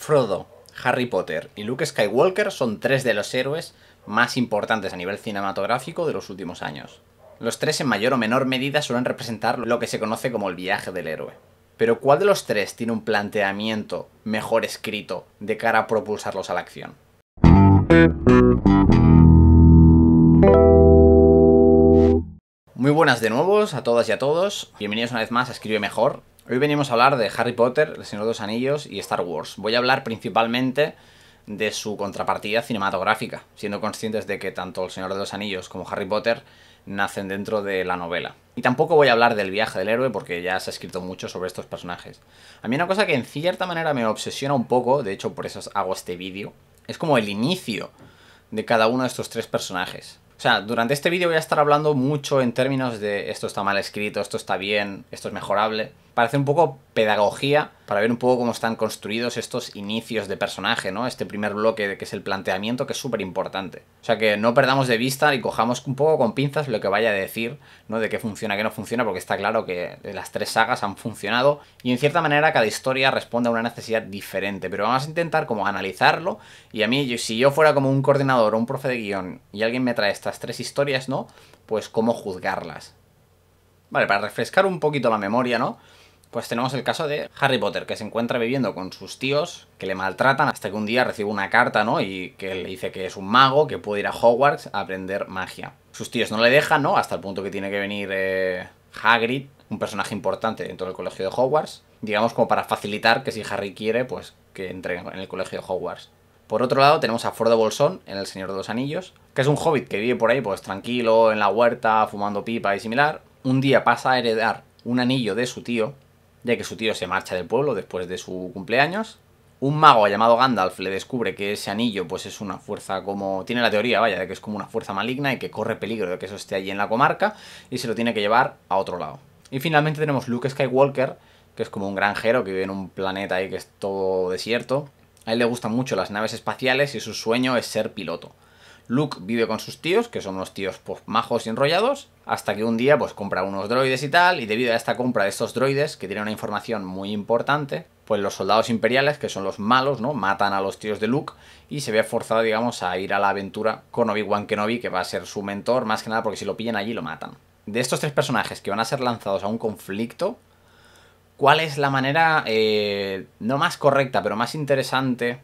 Frodo, Harry Potter y Luke Skywalker son tres de los héroes más importantes a nivel cinematográfico de los últimos años. Los tres en mayor o menor medida suelen representar lo que se conoce como el viaje del héroe. Pero ¿cuál de los tres tiene un planteamiento mejor escrito de cara a propulsarlos a la acción? Muy buenas de nuevo a todas y a todos. Bienvenidos una vez más a Escribe Mejor, Hoy venimos a hablar de Harry Potter, El Señor de los Anillos y Star Wars. Voy a hablar principalmente de su contrapartida cinematográfica, siendo conscientes de que tanto El Señor de los Anillos como Harry Potter nacen dentro de la novela. Y tampoco voy a hablar del viaje del héroe porque ya se ha escrito mucho sobre estos personajes. A mí una cosa que en cierta manera me obsesiona un poco, de hecho por eso hago este vídeo, es como el inicio de cada uno de estos tres personajes. O sea, durante este vídeo voy a estar hablando mucho en términos de esto está mal escrito, esto está bien, esto es mejorable para un poco pedagogía, para ver un poco cómo están construidos estos inicios de personaje, ¿no? Este primer bloque que es el planteamiento, que es súper importante. O sea, que no perdamos de vista y cojamos un poco con pinzas lo que vaya a decir, ¿no? De qué funciona, qué no funciona, porque está claro que las tres sagas han funcionado y en cierta manera cada historia responde a una necesidad diferente, pero vamos a intentar como analizarlo y a mí, si yo fuera como un coordinador o un profe de guión y alguien me trae estas tres historias, ¿no? Pues cómo juzgarlas. Vale, para refrescar un poquito la memoria, ¿no? Pues tenemos el caso de Harry Potter, que se encuentra viviendo con sus tíos, que le maltratan, hasta que un día recibe una carta, ¿no? Y que le dice que es un mago, que puede ir a Hogwarts a aprender magia. Sus tíos no le dejan, ¿no? Hasta el punto que tiene que venir eh, Hagrid, un personaje importante dentro del colegio de Hogwarts, digamos como para facilitar que si Harry quiere, pues que entre en el colegio de Hogwarts. Por otro lado, tenemos a Frodo Bolsón en El Señor de los Anillos, que es un hobbit que vive por ahí, pues tranquilo, en la huerta, fumando pipa y similar. Un día pasa a heredar un anillo de su tío, ya que su tío se marcha del pueblo después de su cumpleaños. Un mago llamado Gandalf le descubre que ese anillo pues es una fuerza como... Tiene la teoría, vaya, de que es como una fuerza maligna y que corre peligro de que eso esté allí en la comarca y se lo tiene que llevar a otro lado. Y finalmente tenemos Luke Skywalker, que es como un granjero que vive en un planeta ahí que es todo desierto. A él le gustan mucho las naves espaciales y su sueño es ser piloto. Luke vive con sus tíos, que son unos tíos pues, majos y enrollados, hasta que un día pues compra unos droides y tal, y debido a esta compra de estos droides, que tiene una información muy importante, pues los soldados imperiales, que son los malos, ¿no? Matan a los tíos de Luke y se ve forzado, digamos, a ir a la aventura con Obi-Wan Kenobi, que va a ser su mentor, más que nada porque si lo pillan allí lo matan. De estos tres personajes que van a ser lanzados a un conflicto, ¿cuál es la manera, eh, no más correcta, pero más interesante,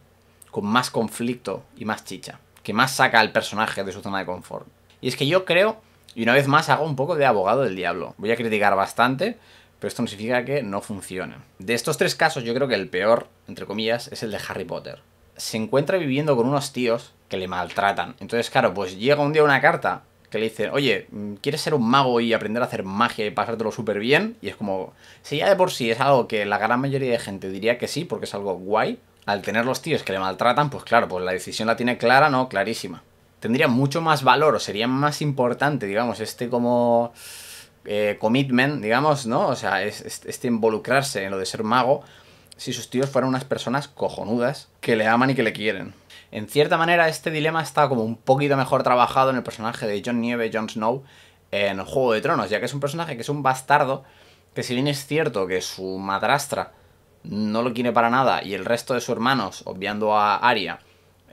con más conflicto y más chicha? que más saca al personaje de su zona de confort. Y es que yo creo, y una vez más hago un poco de abogado del diablo, voy a criticar bastante, pero esto no significa que no funcione. De estos tres casos yo creo que el peor, entre comillas, es el de Harry Potter. Se encuentra viviendo con unos tíos que le maltratan. Entonces, claro, pues llega un día una carta que le dice oye, mm, ¿quieres ser un mago y aprender a hacer magia y pasártelo súper bien? Y es como, si ya de por sí es algo que la gran mayoría de gente diría que sí, porque es algo guay, al tener los tíos que le maltratan, pues claro, pues la decisión la tiene clara, no, clarísima. Tendría mucho más valor o sería más importante, digamos, este como eh, commitment, digamos, ¿no? O sea, este involucrarse en lo de ser mago, si sus tíos fueran unas personas cojonudas que le aman y que le quieren. En cierta manera, este dilema está como un poquito mejor trabajado en el personaje de John Nieve, Jon Snow, en Juego de Tronos, ya que es un personaje que es un bastardo, que si bien es cierto que su madrastra no lo quiere para nada y el resto de sus hermanos, obviando a Arya,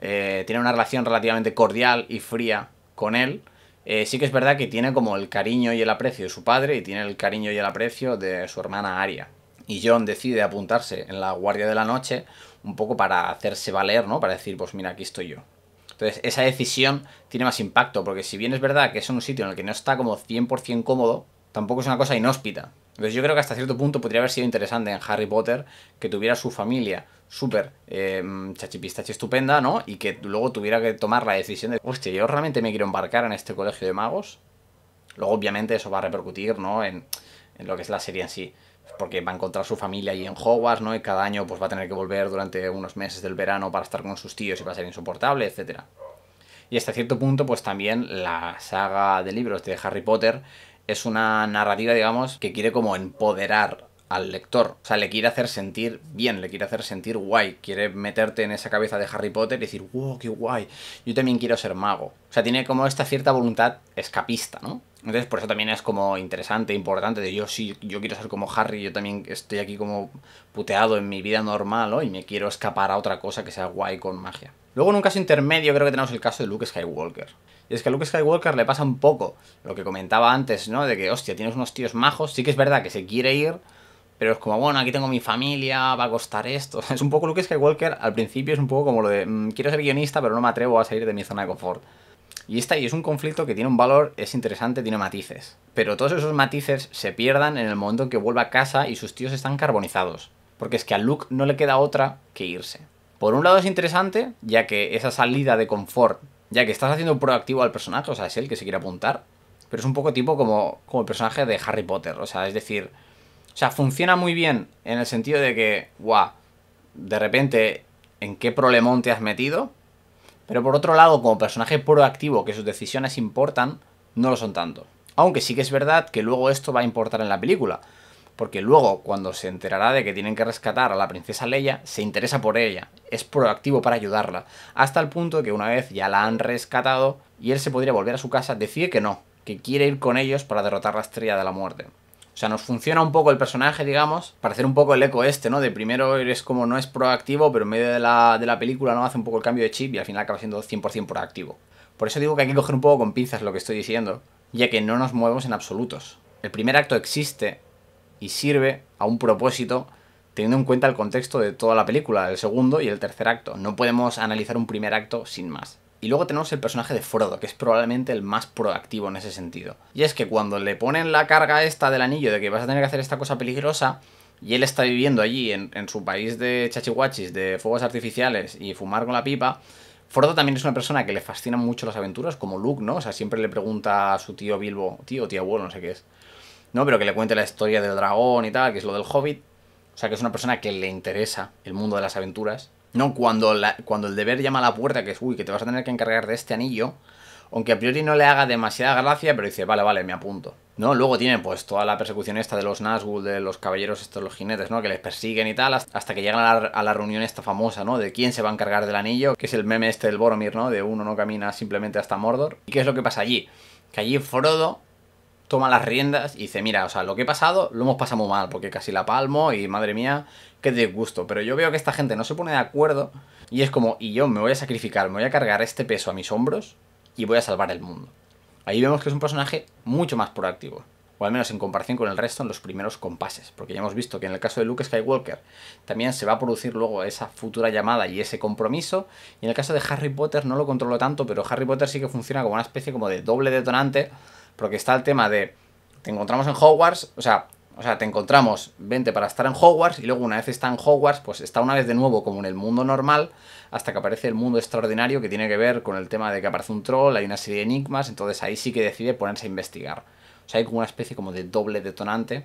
eh, tiene una relación relativamente cordial y fría con él, eh, sí que es verdad que tiene como el cariño y el aprecio de su padre y tiene el cariño y el aprecio de su hermana Arya. Y John decide apuntarse en la Guardia de la Noche un poco para hacerse valer, ¿no? Para decir, pues mira, aquí estoy yo. Entonces, esa decisión tiene más impacto, porque si bien es verdad que es un sitio en el que no está como 100% cómodo, tampoco es una cosa inhóspita. Entonces yo creo que hasta cierto punto podría haber sido interesante en Harry Potter que tuviera su familia súper eh, chachipistache estupenda, ¿no? Y que luego tuviera que tomar la decisión de, hostia, yo realmente me quiero embarcar en este colegio de magos. Luego obviamente eso va a repercutir, ¿no? En, en lo que es la serie en sí. Porque va a encontrar su familia ahí en Hogwarts, ¿no? Y cada año pues va a tener que volver durante unos meses del verano para estar con sus tíos y va a ser insoportable, etcétera. Y hasta cierto punto, pues también la saga de libros de Harry Potter es una narrativa, digamos, que quiere como empoderar al lector. O sea, le quiere hacer sentir bien, le quiere hacer sentir guay. Quiere meterte en esa cabeza de Harry Potter y decir, wow, qué guay, yo también quiero ser mago. O sea, tiene como esta cierta voluntad escapista, ¿no? Entonces, por eso también es como interesante, importante, de yo sí, yo quiero ser como Harry, yo también estoy aquí como puteado en mi vida normal, ¿no? Y me quiero escapar a otra cosa que sea guay con magia. Luego, en un caso intermedio, creo que tenemos el caso de Luke Skywalker. Y es que a Luke Skywalker le pasa un poco lo que comentaba antes, ¿no? De que, hostia, tienes unos tíos majos, sí que es verdad que se quiere ir, pero es como, bueno, aquí tengo mi familia, va a costar esto. Es un poco Luke Skywalker, al principio es un poco como lo de, mm, quiero ser guionista, pero no me atrevo a salir de mi zona de confort. Y esta y es un conflicto que tiene un valor, es interesante, tiene matices. Pero todos esos matices se pierdan en el momento en que vuelva a casa y sus tíos están carbonizados. Porque es que a Luke no le queda otra que irse. Por un lado es interesante, ya que esa salida de confort, ya que estás haciendo proactivo al personaje, o sea, es él que se quiere apuntar, pero es un poco tipo como, como el personaje de Harry Potter, o sea, es decir, o sea, funciona muy bien en el sentido de que, guau, de repente, ¿en qué problemón te has metido? Pero por otro lado, como personaje proactivo que sus decisiones importan, no lo son tanto. Aunque sí que es verdad que luego esto va a importar en la película, porque luego cuando se enterará de que tienen que rescatar a la princesa Leia, se interesa por ella, es proactivo para ayudarla, hasta el punto que una vez ya la han rescatado y él se podría volver a su casa, decide que no, que quiere ir con ellos para derrotar la estrella de la muerte. O sea, nos funciona un poco el personaje, digamos, para hacer un poco el eco este, ¿no? De primero eres como no es proactivo, pero en medio de la, de la película no hace un poco el cambio de chip y al final acaba siendo 100% proactivo. Por eso digo que hay que coger un poco con pinzas lo que estoy diciendo, ya que no nos movemos en absolutos. El primer acto existe y sirve a un propósito teniendo en cuenta el contexto de toda la película, el segundo y el tercer acto. No podemos analizar un primer acto sin más. Y luego tenemos el personaje de Frodo, que es probablemente el más proactivo en ese sentido. Y es que cuando le ponen la carga esta del anillo de que vas a tener que hacer esta cosa peligrosa, y él está viviendo allí en, su país de chachihuachis, de fuegos artificiales y fumar con la pipa, Frodo también es una persona que le fascinan mucho las aventuras, como Luke, ¿no? O sea, siempre le pregunta a su tío Bilbo, tío, tío abuelo, no sé qué es, ¿no? Pero que le cuente la historia del dragón y tal, que es lo del hobbit. O sea, que es una persona que le interesa el mundo de las aventuras no, cuando, cuando el deber llama a la puerta, que es, uy, que te vas a tener que encargar de este anillo, aunque a priori no le haga demasiada gracia, pero dice, vale, vale, me apunto. ¿No? Luego tienen pues toda la persecución esta de los Nazgûl, de los caballeros estos, los jinetes, ¿no? Que les persiguen y tal, hasta que llegan a la, a la, reunión esta famosa, ¿no? De quién se va a encargar del anillo, que es el meme este del Boromir, ¿no? De uno no camina simplemente hasta Mordor. ¿Y qué es lo que pasa allí? Que allí Frodo toma las riendas y dice, mira, o sea, lo que he pasado lo hemos pasado muy mal, porque casi la palmo y madre mía, qué disgusto. Pero yo veo que esta gente no se pone de acuerdo y es como, y yo me voy a sacrificar, me voy a cargar este peso a mis hombros y voy a salvar el mundo. Ahí vemos que es un personaje mucho más proactivo, o al menos en comparación con el resto en los primeros compases, porque ya hemos visto que en el caso de Luke Skywalker también se va a producir luego esa futura llamada y ese compromiso, y en el caso de Harry Potter no lo controlo tanto, pero Harry Potter sí que funciona como una especie como de doble detonante porque está el tema de, te encontramos en Hogwarts, o sea, o sea, te encontramos, vente para estar en Hogwarts, y luego una vez está en Hogwarts, pues está una vez de nuevo como en el mundo normal, hasta que aparece el mundo extraordinario que tiene que ver con el tema de que aparece un troll, hay una serie de enigmas, entonces ahí sí que decide ponerse a investigar. O sea, hay como una especie como de doble detonante,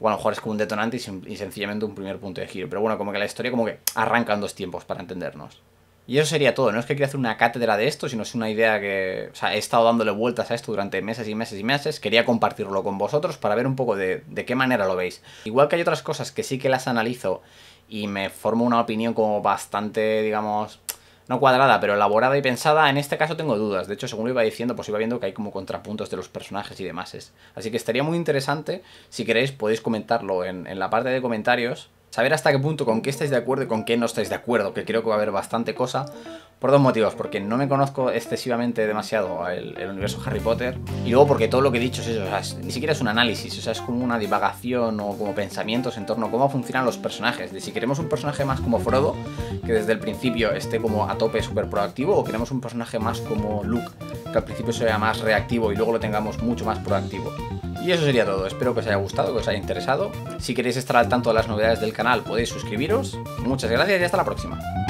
o a lo mejor es como un detonante y, y sencillamente un primer punto de giro, pero bueno, como que la historia como que arranca en dos tiempos para entendernos. Y eso sería todo. No es que quería hacer una cátedra de esto, sino es una idea que. O sea, he estado dándole vueltas a esto durante meses y meses y meses. Quería compartirlo con vosotros para ver un poco de, qué manera lo veis. Igual que hay otras cosas que sí que las analizo y me formo una opinión como bastante, digamos, no cuadrada, pero elaborada y pensada, en este caso tengo dudas. De hecho, según lo iba diciendo, pues iba viendo que hay como contrapuntos de los personajes y demás. Así que estaría muy interesante. Si queréis, podéis comentarlo en, en la parte de comentarios saber hasta qué punto, con qué estáis de acuerdo y con qué no estáis de acuerdo, que creo que va a haber bastante cosa, por dos motivos, porque no me conozco excesivamente demasiado el, universo Harry Potter, y luego porque todo lo que he dicho es eso, o sea, ni siquiera es un análisis, o sea, es como una divagación o como pensamientos en torno a cómo funcionan los personajes, de si queremos un personaje más como Frodo, que desde el principio esté como a tope súper proactivo, o queremos un personaje más como Luke, que al principio sea más reactivo y luego lo tengamos mucho más proactivo. Y eso sería todo, espero que os haya gustado, que os haya interesado. Si queréis estar al tanto de las novedades del canal podéis suscribiros. Muchas gracias y hasta la próxima.